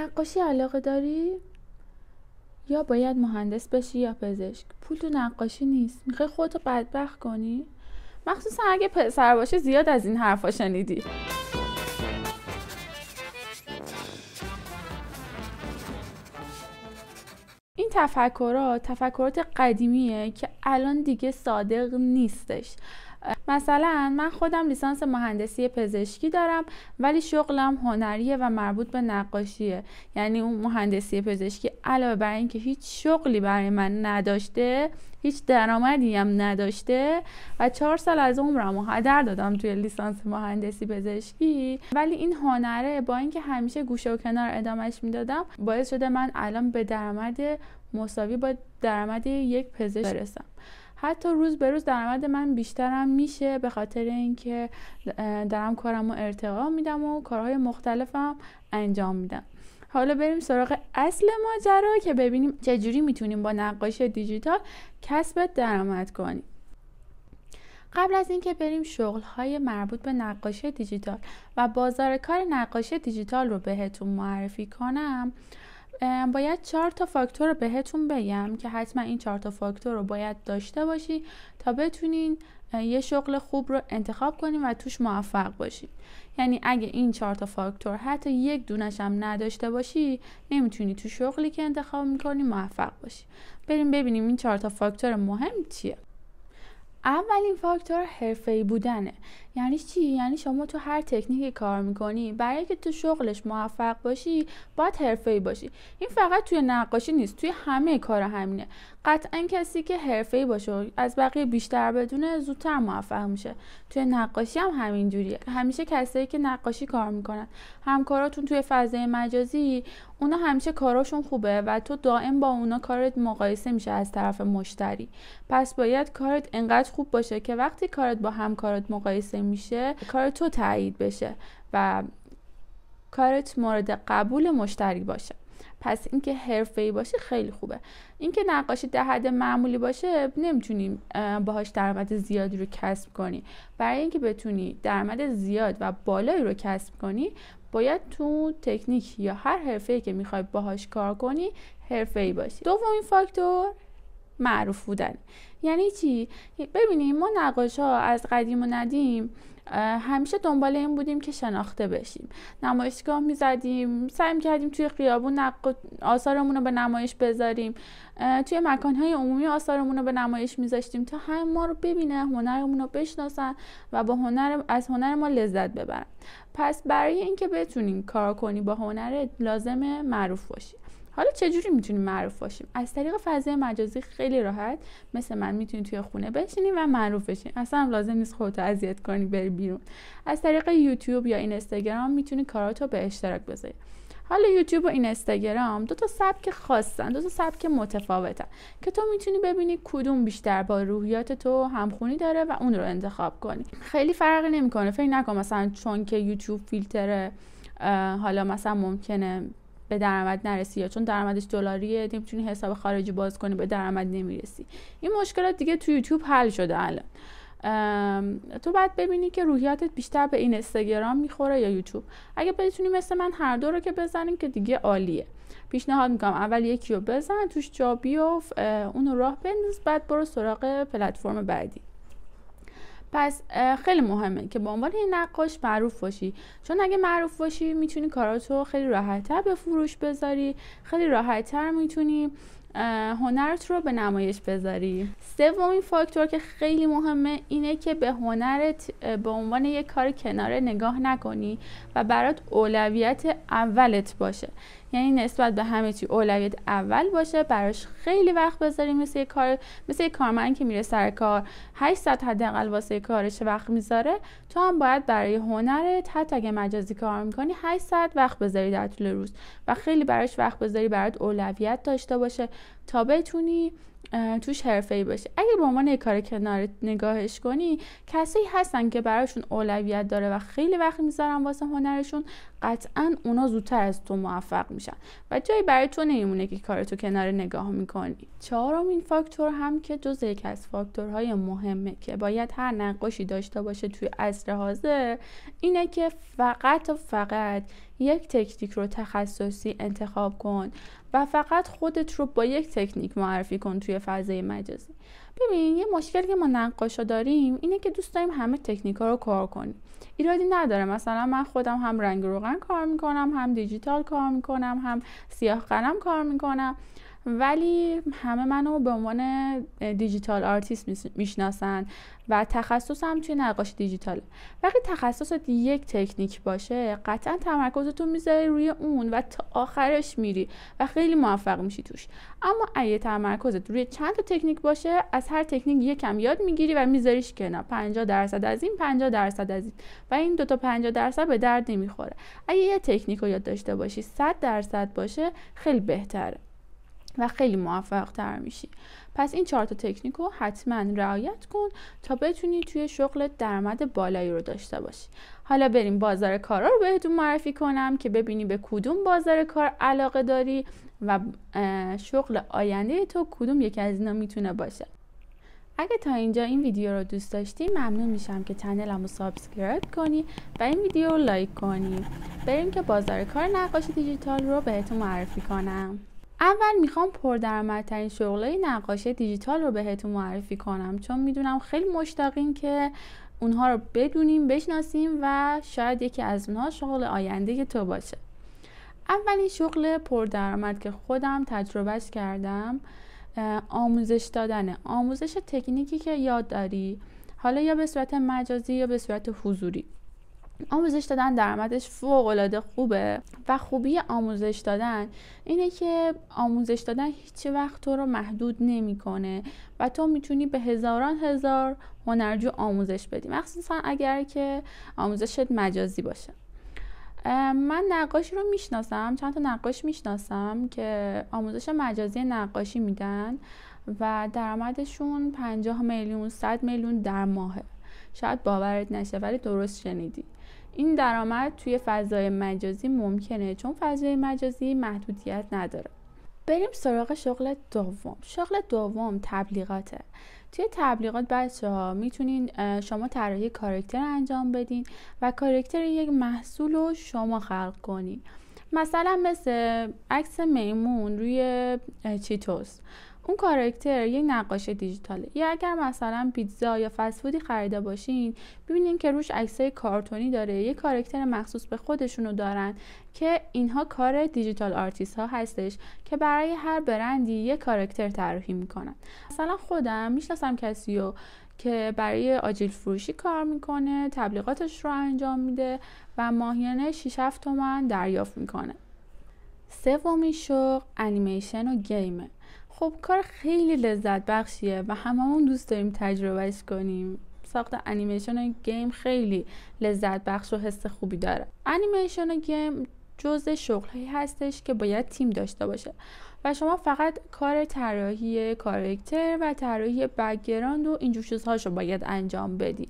نقاشی علاقه داری؟ یا باید مهندس بشی یا پزشک پول تو نقاشی نیست میخوای خودتو بدبخت کنی مخصوصا اگه پسر باشه زیاد از این حرفا شنیدی این تفکرات تفکرات قدیمیه که الان دیگه صادق نیستش مثلا من خودم لیسانس مهندسی پزشکی دارم ولی شغلم هنریه و مربوط به نقاشیه یعنی اون مهندسی پزشکی علاوه بر اینکه هیچ شغلی برای من نداشته هیچ درآمدی هم نداشته و چهار سال از عمرم و هدر دادم توی لیسانس مهندسی پزشکی ولی این هنره با اینکه همیشه گوشه و کنار ادامهش میدادم باعث شده من الان به درآمد مساوی با درآمد یک پزشک برسم حتی روز به روز درآمد من بیشترم میشه به خاطر اینکه دارم کارم رو ارتقا میدم و کارهای مختلفم انجام میدم حالا بریم سراغ اصل ماجرا که ببینیم چجوری میتونیم با نقاشی دیجیتال کسب درآمد کنیم قبل از اینکه بریم شغل های مربوط به نقاشی دیجیتال و بازار کار نقاشی دیجیتال رو بهتون معرفی کنم باید چهار تا فاکتور رو بهتون بگم که حتما این چهار تا فاکتور رو باید داشته باشی تا بتونین یه شغل خوب رو انتخاب کنین و توش موفق باشین یعنی اگه این چهار تا فاکتور حتی یک دونش هم نداشته باشی نمیتونی تو شغلی که انتخاب میکنی موفق باشی بریم ببینیم این چهار تا فاکتور مهم چیه اولین فاکتور حرفه‌ای بودنه یعنی چی یعنی شما تو هر تکنیکی کار میکنی برای که تو شغلش موفق باشی باید ای باشی این فقط توی نقاشی نیست توی همه کار همینه قطعا کسی که ای باشه از بقیه بیشتر بدونه زودتر موفق میشه توی نقاشی هم جوریه همیشه کسایی که نقاشی کار میکنن همکاراتون توی فضای مجازی اونا همیشه کاراشون خوبه و تو دائم با اونا کارت مقایسه میشه از طرف مشتری پس باید کارت انقدر خوب باشه که وقتی کارت با همکارت مقایسه میشه کار تو تایید بشه و کارت مورد قبول مشتری باشه پس اینکه ای باشه خیلی خوبه اینکه نقاشی در حد معمولی باشه نمیتونیم باهاش درآمد زیادی رو کسب کنی برای اینکه بتونی درآمد زیاد و بالایی رو کسب کنی باید تو تکنیک یا هر حرفه‌ای که میخوای باهاش کار کنی حرفه‌ای باشی دومین فاکتور معروف بودن یعنی چی ببینیم ما ها از قدیم و ندیم همیشه دنبال این بودیم که شناخته بشیم نمایشگاه میزدیم سعی کردیم توی خیابون نق... آثارمون رو به نمایش بذاریم توی مکانهای عمومی آثارمون رو به نمایش میذاشتیم تا همه ما رو ببینه هنرمون رو بشناسن و با هنر از هنر ما لذت ببرن پس برای اینکه بتونیم کار کنی با هنر لازم معروف باشیم حالا چجوری میتونیم معروف باشیم از طریق فضای مجازی خیلی راحت مثل من میتونی توی خونه بشینی و معروف بشین اصلا لازم نیست خودتو اذیت کنی بری بیرون از طریق یوتیوب یا اینستاگرام میتونی کاراتو به اشتراک بذاری حالا یوتیوب و اینستاگرام دو تا سبک خاصن دو تا سبک متفاوتن که تو میتونی ببینی کدوم بیشتر با روحیات تو همخونی داره و اون رو انتخاب کنی خیلی فرقی نمیکنه فکر نکن مثلا چون که یوتیوب فیلتره حالا مثلا ممکنه به درآمد نرسی یا چون درآمدش دلاریه نمیتونی حساب خارجی باز کنی به درآمد نمیرسی این مشکلات دیگه تو یوتیوب حل شده الان تو باید ببینی که روحیاتت بیشتر به این استگرام میخوره یا یوتیوب اگه بتونی مثل من هر دو رو که بزنیم که دیگه عالیه پیشنهاد میکنم اول یکی رو بزن توش جا بیوف اون راه بنداز بعد برو سراغ پلتفرم بعدی پس خیلی مهمه که به عنوان یه نقاش معروف باشی چون اگه معروف باشی میتونی کاراتو خیلی راحتتر به فروش بذاری خیلی راحتتر میتونی هنرت رو به نمایش بذاری سومین فاکتور که خیلی مهمه اینه که به هنرت به عنوان یک کار کناره نگاه نکنی و برات اولویت اولت باشه یعنی نسبت به همه چی اولویت اول باشه براش خیلی وقت بذاریم مثل کار مثل کارمند که میره سر کار 8 ساعت حداقل واسه کارش وقت میذاره تو هم باید برای هنرت حتی اگه مجازی کار میکنی 8 ساعت وقت بذاری در طول روز و خیلی براش وقت بذاری برات اولویت داشته باشه تا بتونی توش ای باشه اگه به با عنوان یک کار کنار نگاهش کنی کسی هستن که براشون اولویت داره و خیلی وقت میذارن واسه هنرشون قطعا اونا زودتر از تو موفق میشن و جایی برای تو نمیمونه که کارتو کنار نگاه میکنی چهارمین فاکتور هم که جز یک از فاکتورهای مهمه که باید هر نقاشی داشته باشه توی عصر حاضر اینه که فقط و فقط یک تکنیک رو تخصصی انتخاب کن و فقط خودت رو با یک تکنیک معرفی کن توی فضای مجازی ببین یه مشکل که ما نقاشا داریم اینه که دوست داریم همه تکنیک ها رو کار کنیم ایرادی نداره مثلا من خودم هم رنگ روغن کار میکنم هم دیجیتال کار میکنم هم سیاه قلم کار میکنم ولی همه منو به عنوان دیجیتال آرتیست میشناسن و تخصصم توی نقاشی دیجیتال وقتی تخصصت یک تکنیک باشه قطعا تمرکزتون میذاری روی اون و تا آخرش میری و خیلی موفق میشی توش اما اگه تمرکزت روی چند تا تکنیک باشه از هر تکنیک یکم یاد میگیری و میذاریش کنار 50 درصد از این 50 درصد از این و این دو تا 50 درصد به درد نمیخوره اگه یه تکنیک رو یاد داشته باشی 100 درصد باشه خیلی بهتره و خیلی موفق تر میشی پس این چهار تا تکنیک رو حتما رعایت کن تا بتونی توی شغل درآمد بالایی رو داشته باشی حالا بریم بازار کارا رو بهتون معرفی کنم که ببینی به کدوم بازار کار علاقه داری و شغل آینده تو کدوم یکی از اینا میتونه باشه اگه تا اینجا این ویدیو رو دوست داشتی ممنون میشم که چنلم رو سابسکرایب کنی و این ویدیو رو لایک کنی بریم که بازار کار نقاشی دیجیتال رو بهتون معرفی کنم اول میخوام پردرآمدترین شغلای نقاشی دیجیتال رو بهتون معرفی کنم چون میدونم خیلی مشتاقین که اونها رو بدونیم بشناسیم و شاید یکی از اونها شغل آینده تو باشه اولین شغل پردرآمد که خودم تجربهش کردم آموزش دادنه آموزش تکنیکی که یاد داری حالا یا به صورت مجازی یا به صورت حضوری آموزش دادن درآمدش فوق العاده خوبه و خوبی آموزش دادن اینه که آموزش دادن هیچ وقت تو رو محدود نمیکنه و تو میتونی به هزاران هزار هنرجو آموزش بدی مخصوصا اگر که آموزشت مجازی باشه من نقاشی رو میشناسم چند تا نقاش میشناسم که آموزش مجازی نقاشی میدن و درآمدشون 50 میلیون 100 میلیون در ماهه شاید باورت نشه ولی درست شنیدی این درآمد توی فضای مجازی ممکنه چون فضای مجازی محدودیت نداره بریم سراغ شغل دوم شغل دوم تبلیغاته توی تبلیغات بچه ها میتونین شما طراحی کارکتر انجام بدین و کارکتر یک محصول رو شما خلق کنین مثلا مثل عکس میمون روی چیتوس اون کاراکتر یه نقاش دیجیتاله یا اگر مثلا پیتزا یا فسفودی خریده باشین ببینین که روش عکسای کارتونی داره یه کاراکتر مخصوص به خودشونو دارن که اینها کار دیجیتال آرتیست ها هستش که برای هر برندی یه کاراکتر طراحی میکنن مثلا خودم میشناسم کسی رو که برای آجیل فروشی کار میکنه تبلیغاتش رو انجام میده و ماهیانه 6 تومن دریافت میکنه سومین شغل انیمیشن و گیمه خب کار خیلی لذت بخشیه و هممون دوست داریم تجربهش کنیم ساخت انیمیشن و گیم خیلی لذت بخش و حس خوبی داره انیمیشن و گیم جزء شغلهایی هستش که باید تیم داشته باشه و شما فقط کار طراحی کارکتر و طراحی بکگراند و اینجور چیزهاشو باید انجام بدی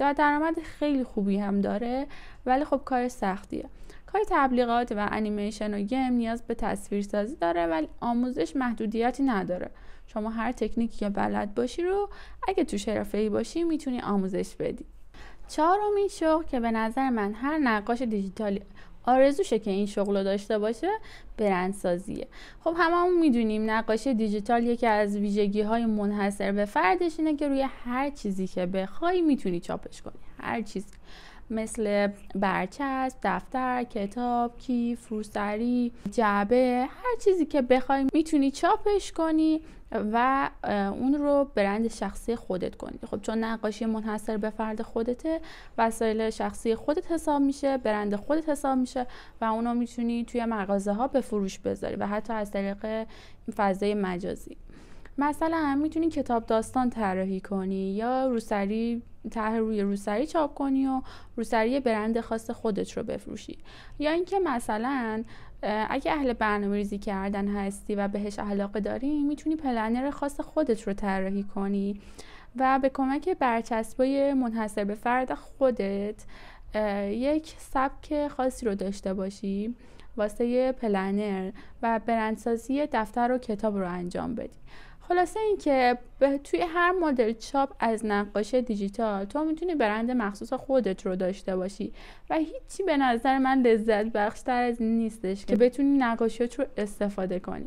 و درآمد خیلی خوبی هم داره ولی خب کار سختیه کای تبلیغات و انیمیشن و گیم نیاز به تصویرسازی داره ولی آموزش محدودیتی نداره شما هر تکنیکی که بلد باشی رو اگه تو شرفه باشی میتونی آموزش بدی چهارمین شغل که به نظر من هر نقاش دیجیتالی آرزوشه که این شغل رو داشته باشه برندسازیه خب هممون میدونیم نقاشی دیجیتال یکی از ویژگی های منحصر به فردش اینه که روی هر چیزی که بخوای میتونی چاپش کنی هر چیز مثل برچسب دفتر کتاب کیف روسری جعبه هر چیزی که بخوای میتونی چاپش کنی و اون رو برند شخصی خودت کنی خب چون نقاشی منحصر به فرد خودته وسایل شخصی خودت حساب میشه برند خودت حساب میشه و رو میتونی توی مغازه ها به فروش بذاری و حتی از طریق فضای مجازی مثلا میتونی کتاب داستان طراحی کنی یا روسری طرح روی روسری چاپ کنی و روسری برند خاص خودت رو بفروشی یا اینکه مثلا اگه اهل برنامه ریزی کردن هستی و بهش علاقه داری میتونی پلنر خاص خودت رو طراحی کنی و به کمک برچسبای منحصر به فرد خودت یک سبک خاصی رو داشته باشی واسه پلنر و برندسازی دفتر و کتاب رو انجام بدی خلاصه اینکه توی هر مدل چاپ از نقاش دیجیتال تو میتونی برند مخصوص خودت رو داشته باشی و هیچی به نظر من لذت بخشتر از این نیستش که بتونی نقاشیات رو استفاده کنی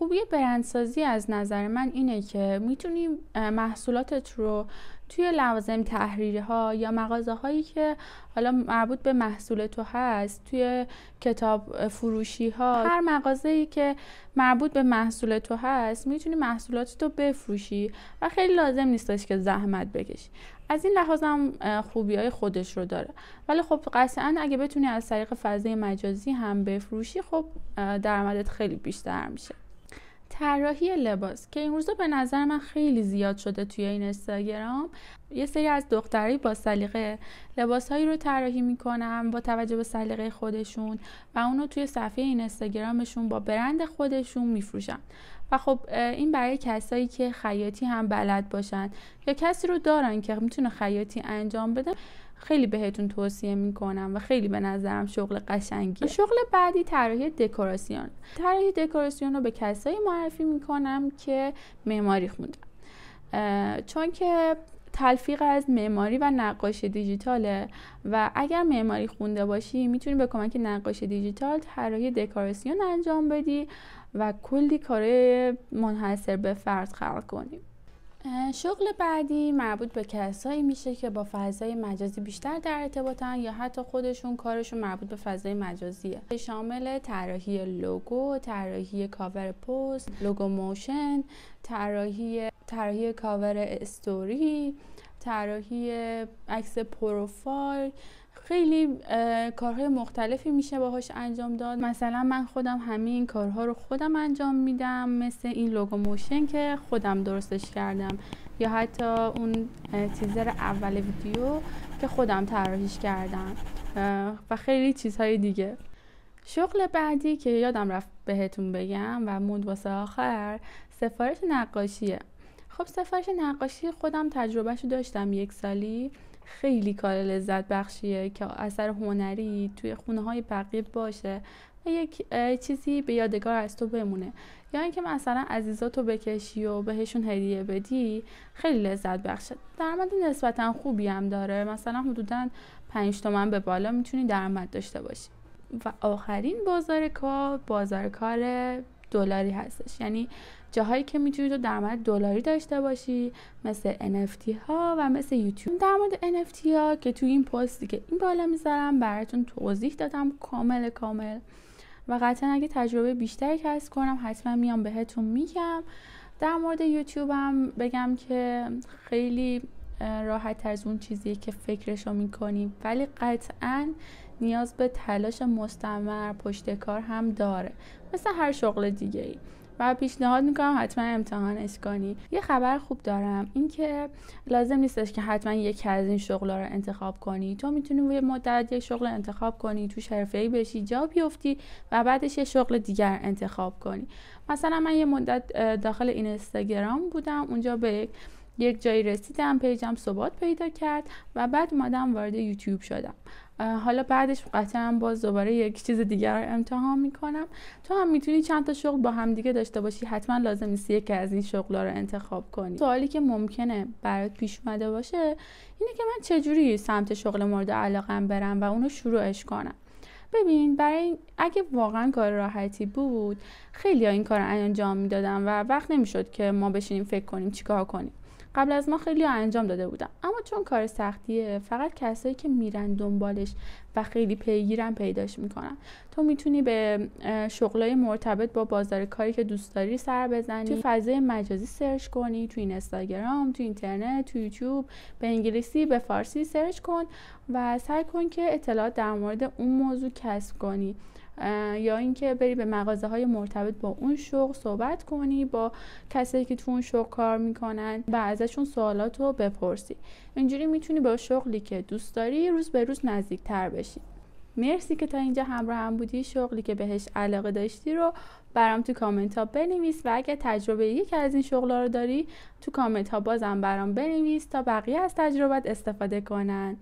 خوبی برندسازی از نظر من اینه که میتونی محصولاتت رو توی لوازم تحریرها ها یا مغازه هایی که حالا مربوط به محصول تو هست توی کتاب فروشی ها هر مغازه که مربوط به محصول تو هست میتونی محصولات تو بفروشی و خیلی لازم نیستش که زحمت بکشی از این لحاظ هم خوبی های خودش رو داره ولی خب قطعا اگه بتونی از طریق فضای مجازی هم بفروشی خب درآمدت خیلی بیشتر میشه طراحی لباس که این روزا به نظر من خیلی زیاد شده توی این استاگرام یه سری از دخترای با سلیقه لباسهایی رو طراحی میکنم با توجه به سلیقه خودشون و اونو توی صفحه این استاگرامشون با برند خودشون میفروشن و خب این برای کسایی که خیاطی هم بلد باشن یا کسی رو دارن که میتونه خیاطی انجام بده خیلی بهتون توصیه میکنم و خیلی به نظرم شغل قشنگیه شغل بعدی طراحی دکوراسیون طراحی دکوراسیون رو به کسایی معرفی میکنم که معماری خوندن چون که تلفیق از معماری و نقاشی دیجیتاله و اگر معماری خونده باشی میتونی به کمک نقاشی دیجیتال طراحی دکوراسیون انجام بدی و کلی کاره منحصر به فرد خلق کنیم شغل بعدی مربوط به کسایی میشه که با فضای مجازی بیشتر در ارتباطن یا حتی خودشون کارشون مربوط به فضای مجازیه شامل طراحی لوگو، طراحی کاور پست، لوگو موشن، طراحی کاور استوری، طراحی عکس پروفایل خیلی کارهای مختلفی میشه باهاش انجام داد مثلا من خودم همین کارها رو خودم انجام میدم مثل این لوگو موشن که خودم درستش کردم یا حتی اون تیزر اول ویدیو که خودم طراحیش کردم و خیلی چیزهای دیگه شغل بعدی که یادم رفت بهتون بگم و موند واسه آخر سفارش نقاشیه خب سفارش نقاشی خودم تجربهشو داشتم یک سالی خیلی کار لذت بخشیه که اثر هنری توی خونه های بقیه باشه و یک چیزی به یادگار از تو بمونه یا یعنی اینکه مثلا عزیزاتو بکشی و بهشون هدیه بدی خیلی لذت بخشه درآمد نسبتا خوبی هم داره مثلا حدودا 5 تومن به بالا میتونی درآمد داشته باشی و آخرین بازار کار بازار کار دلاری هستش یعنی جاهایی که میتونی تو درآمد دلاری داشته باشی مثل NFT ها و مثل یوتیوب در مورد NFT ها که تو این پستی که این بالا میذارم براتون توضیح دادم کامل کامل و قطعا اگه تجربه بیشتری کسب کنم حتما میام بهتون میگم در مورد یوتیوب هم بگم که خیلی راحت از اون چیزیه که فکرش رو میکنی ولی قطعا نیاز به تلاش مستمر پشت کار هم داره مثل هر شغل دیگه ای و پیشنهاد میکنم حتما امتحانش کنی یه خبر خوب دارم اینکه لازم نیستش که حتما یکی از این شغلها رو انتخاب کنی تو میتونی یه مدت یک شغل انتخاب کنی تو ای بشی جا بیفتی و بعدش یه شغل دیگر انتخاب کنی مثلا من یه مدت داخل اینستاگرام بودم اونجا به یک جایی رسیدم پیجم ثبات پیدا کرد و بعد اومدم وارد یوتیوب شدم حالا بعدش قطعا باز دوباره یک چیز دیگر رو امتحان میکنم تو هم میتونی چند تا شغل با همدیگه داشته باشی حتما لازم نیست یکی از این شغلا رو انتخاب کنی سوالی که ممکنه برات پیش اومده باشه اینه که من چجوری سمت شغل مورد علاقم برم و اونو شروعش کنم ببین برای اگه واقعا کار راحتی بود خیلی این کار انجام میدادم و وقت نمیشد که ما بشینیم فکر کنیم چیکار کنیم قبل از ما خیلی انجام داده بودم اما چون کار سختیه فقط کسایی که میرن دنبالش و خیلی پیگیرن پیداش میکنن تو میتونی به شغلای مرتبط با بازار کاری که دوست داری سر بزنی تو فضای مجازی سرچ کنی تو اینستاگرام تو اینترنت تو یوتیوب به انگلیسی به فارسی سرچ کن و سعی کن که اطلاعات در مورد اون موضوع کسب کنی یا اینکه بری به مغازه های مرتبط با اون شغل صحبت کنی با کسایی که تو اون شغل کار میکنن و ازشون سوالات رو بپرسی اینجوری میتونی با شغلی که دوست داری روز به روز نزدیک تر بشی مرسی که تا اینجا همراه هم بودی شغلی که بهش علاقه داشتی رو برام تو کامنت ها بنویس و اگر تجربه یکی از این شغلا رو داری تو کامنت ها بازم برام بنویس تا بقیه از تجربت استفاده کنن